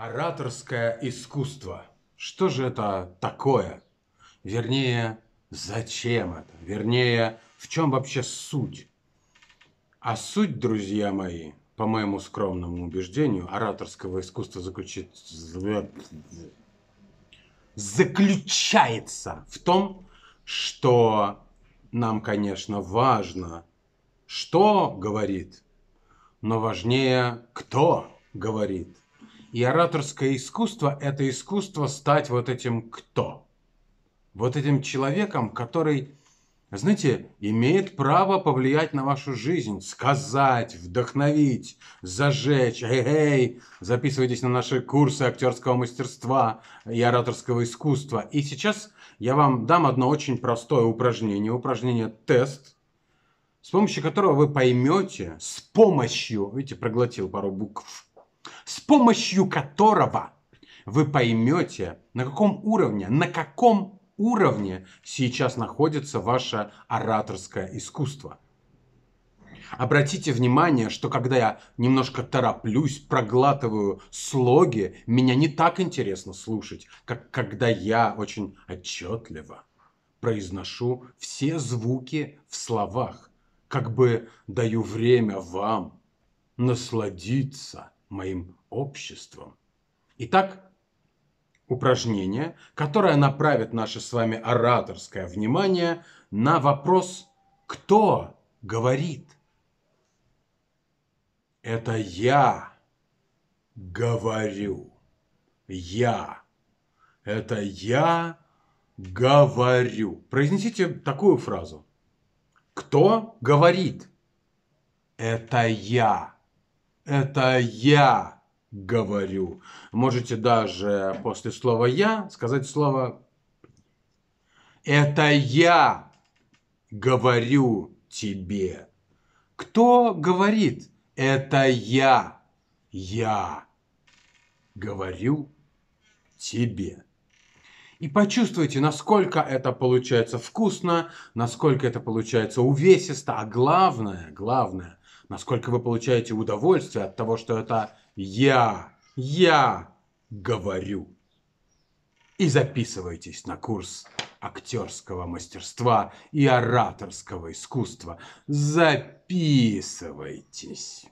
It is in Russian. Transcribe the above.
Ораторское искусство. Что же это такое? Вернее, зачем это? Вернее, в чем вообще суть? А суть, друзья мои, по моему скромному убеждению, ораторского искусства заключит... заключается в том, что нам, конечно, важно, что говорит, но важнее, кто говорит – и ораторское искусство – это искусство стать вот этим кто? Вот этим человеком, который, знаете, имеет право повлиять на вашу жизнь, сказать, вдохновить, зажечь. Эй, эй, записывайтесь на наши курсы актерского мастерства и ораторского искусства. И сейчас я вам дам одно очень простое упражнение, упражнение «Тест», с помощью которого вы поймете, с помощью, видите, проглотил пару букв, с помощью которого вы поймете, на каком уровне, на каком уровне сейчас находится ваше ораторское искусство. Обратите внимание, что когда я немножко тороплюсь, проглатываю слоги, меня не так интересно слушать, как когда я очень отчетливо произношу все звуки в словах, как бы даю время вам насладиться – моим обществом. Итак, упражнение, которое направит наше с вами ораторское внимание на вопрос «Кто говорит?» Это я говорю. Я. Это я говорю. Произнесите такую фразу. Кто говорит? Это я это я говорю. Можете даже после слова я сказать слово это я говорю тебе. Кто говорит? Это я. Я говорю тебе. И почувствуйте, насколько это получается вкусно, насколько это получается увесисто, а главное, главное, насколько вы получаете удовольствие от того, что это я, я говорю. И записывайтесь на курс актерского мастерства и ораторского искусства. Записывайтесь.